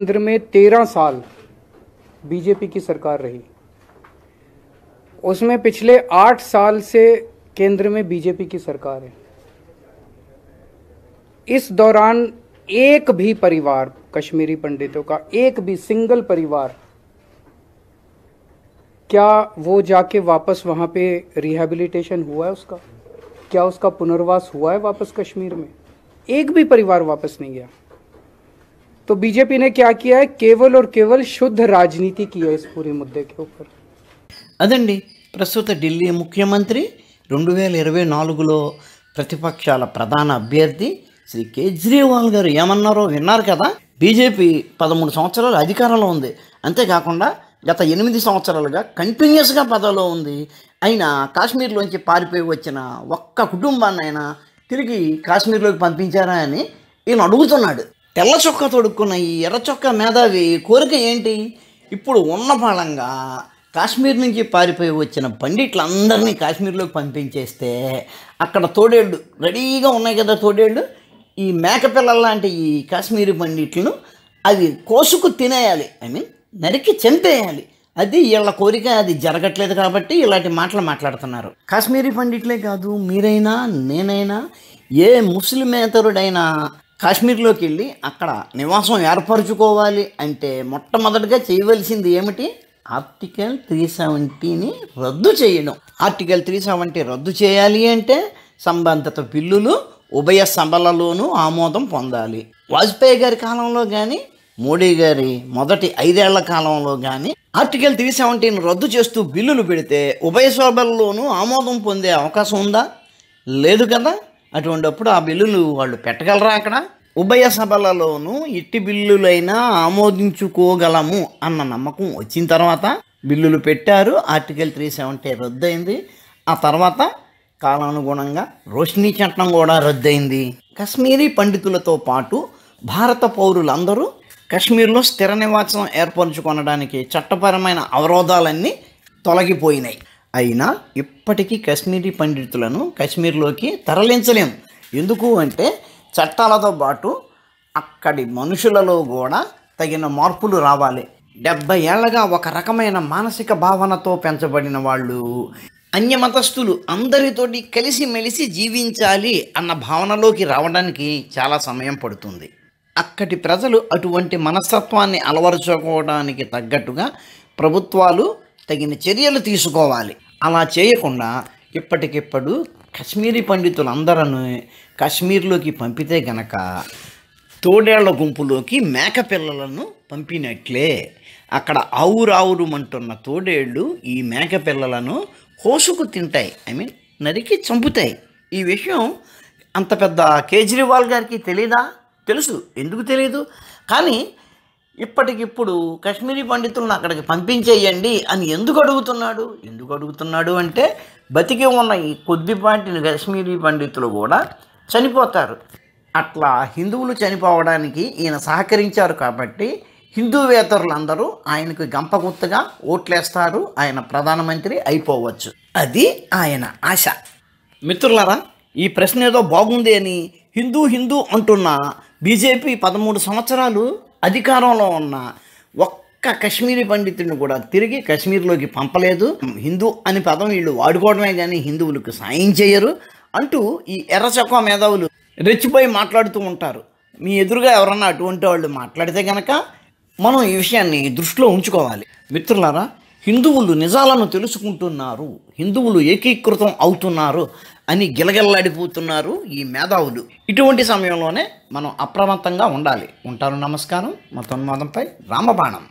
केंद्र में तेरह साल बीजेपी की सरकार रही उसमें पिछले आठ साल से केंद्र में बीजेपी की सरकार है इस दौरान एक भी परिवार कश्मीरी पंडितों का एक भी सिंगल परिवार क्या वो जाके वापस वहां पे रिहैबिलिटेशन हुआ है उसका क्या उसका पुनर्वास हुआ है वापस कश्मीर में एक भी परिवार वापस नहीं गया तो बीजेपी ने क्या किया है केवल और केवल शुद्ध राजनीति की है इस पूरे मुद्दे के ऊपर అదండి ప్రస్తుత ఢిల్లీ ముఖ్యమంత్రి రెండు వేల ఇరవై నాలుగులో ప్రతిపక్షాల ప్రధాన అభ్యర్థి శ్రీ కేజ్రీవాల్ గారు ఏమన్నారో విన్నారు కదా బీజేపీ పదమూడు సంవత్సరాలు అధికారంలో ఉంది అంతేకాకుండా గత ఎనిమిది సంవత్సరాలుగా కంటిన్యూస్గా పదవిలో ఉంది అయినా కాశ్మీర్లోంచి పారిపోయి వచ్చిన ఒక్క కుటుంబాన్ని అయినా తిరిగి కాశ్మీర్లోకి పంపించారా అని ఈయన అడుగుతున్నాడు తెల్ల చొక్క తొడుక్కున్న ఈ ఎర్ర చొక్క మేధావి కోరిక ఏంటి ఇప్పుడు ఉన్న ఫలంగా కాశ్మీర్ నుంచి పారిపోయి వచ్చిన పండిట్లందరినీ కాశ్మీర్లోకి పంపించేస్తే అక్కడ తోడేళ్ళు రెడీగా ఉన్నాయి కదా తోడేళ్ళు ఈ మేకపిల్లల లాంటి ఈ కాశ్మీరీ పండిట్లను అవి కోసుకు తినేయాలి ఐ మీన్ నరికి చంపేయాలి అది వీళ్ళ కోరిక అది జరగట్లేదు కాబట్టి ఇలాంటి మాటలు మాట్లాడుతున్నారు కాశ్మీరీ పండిట్లే కాదు మీరైనా నేనైనా ఏ ముస్లిమేతరుడైనా కాశ్మీర్లోకి వెళ్ళి అక్కడ నివాసం ఏర్పరచుకోవాలి అంటే మొట్టమొదటిగా చేయవలసింది ఏమిటి ఆర్టికల్ త్రీ సెవెంటీని రద్దు చేయడం ఆర్టికల్ త్రీ సెవెంటీ రద్దు చేయాలి అంటే సంబంధిత బిల్లులు ఉభయ సభలలోనూ ఆమోదం పొందాలి వాజ్పేయి గారి కాలంలో కానీ మోడీ గారి మొదటి ఐదేళ్ల కాలంలో కానీ ఆర్టికల్ త్రీ సెవెంటీని రద్దు చేస్తూ బిల్లులు పెడితే ఉభయ సభల్లోనూ ఆమోదం పొందే అవకాశం ఉందా లేదు కదా అటువంటిప్పుడు ఆ బిల్లులు వాళ్ళు పెట్టగలరా అక్కడ ఉభయ సభలలోనూ ఇట్టి బిల్లులైనా ఆమోదించుకోగలము అన్న నమ్మకం వచ్చిన తర్వాత బిల్లులు పెట్టారు ఆర్టికల్ త్రీ సెవెంటీ రద్దయింది ఆ తర్వాత కాలానుగుణంగా రోషిణీ చట్టం కూడా రద్దయింది కశ్మీరీ పండితులతో పాటు భారత పౌరులందరూ కశ్మీర్లో స్థిర నివాసం ఏర్పరచుకొనడానికి చట్టపరమైన అవరోధాలన్నీ తొలగిపోయినాయి అయినా ఇప్పటికీ కశ్మీరీ పండితులను కశ్మీర్లోకి తరలించలేము ఎందుకు అంటే చట్టాలతో పాటు అక్కడి మనుషులలో కూడా తగిన మార్పులు రావాలి డెబ్బై ఏళ్ళగా ఒక రకమైన మానసిక భావనతో పెంచబడిన వాళ్ళు అన్యమతస్థులు అందరితోటి కలిసిమెలిసి జీవించాలి అన్న భావనలోకి రావడానికి చాలా సమయం పడుతుంది అక్కడి ప్రజలు అటువంటి మనస్తత్వాన్ని అలవరుచుకోవడానికి తగ్గట్టుగా ప్రభుత్వాలు తగిన చర్యలు తీసుకోవాలి అలా చేయకుండా ఇప్పటికిప్పుడు కశ్మీరీ పండితులందరూ కశ్మీర్లోకి పంపితే గనక తోడేళ్ల గుంపులోకి మేక పిల్లలను పంపినట్లే అక్కడ ఆవురావురుమంటున్న తోడేళ్ళు ఈ మేక పిల్లలను కోసుకు తింటాయి ఐ మీన్ నరికి చంపుతాయి ఈ విషయం అంత పెద్ద కేజ్రీవాల్ గారికి తెలీదా తెలుసు ఎందుకు తెలియదు కానీ ఇప్పటికిప్పుడు కాశ్మీరీ పండితులను అక్కడికి పంపించేయండి అని ఎందుకు అడుగుతున్నాడు ఎందుకు అడుగుతున్నాడు అంటే బతికి ఉన్న ఈ కొద్దిపాటి కాశ్మీరీ పండితులు కూడా చనిపోతారు అట్లా హిందువులు చనిపోవడానికి ఈయన సహకరించారు కాబట్టి హిందూవేతరులందరూ ఆయనకు గంపగుత్తగా ఓట్లేస్తారు ఆయన ప్రధానమంత్రి అయిపోవచ్చు అది ఆయన ఆశ మిత్రులారా ఈ ప్రశ్న ఏదో బాగుంది అని హిందూ హిందూ అంటున్న బీజేపీ పదమూడు సంవత్సరాలు అధికారంలో ఉన్న ఒక్క కశ్మీరీ పండితుడిని కూడా తిరిగి కశ్మీర్లోకి పంపలేదు హిందూ అని పదం వీళ్ళు వాడుకోవడమే కానీ హిందువులకు సాయం చేయరు అంటూ ఈ ఎర్రచొక్క మేధావులు రెచ్చిపోయి మాట్లాడుతూ ఉంటారు మీ ఎదురుగా ఎవరన్నా అటువంటి వాళ్ళు మాట్లాడితే కనుక మనం ఈ విషయాన్ని దృష్టిలో ఉంచుకోవాలి మిత్రులారా హిందువులు నిజాలను తెలుసుకుంటున్నారు హిందువులు ఏకీకృతం అవుతున్నారు అని గిలగిల్లాడిపోతున్నారు ఈ మేధావులు ఇటువంటి సమయంలోనే మనం అప్రమత్తంగా ఉండాలి ఉంటారు నమస్కారం మతోన్మాదంపై రామబాణం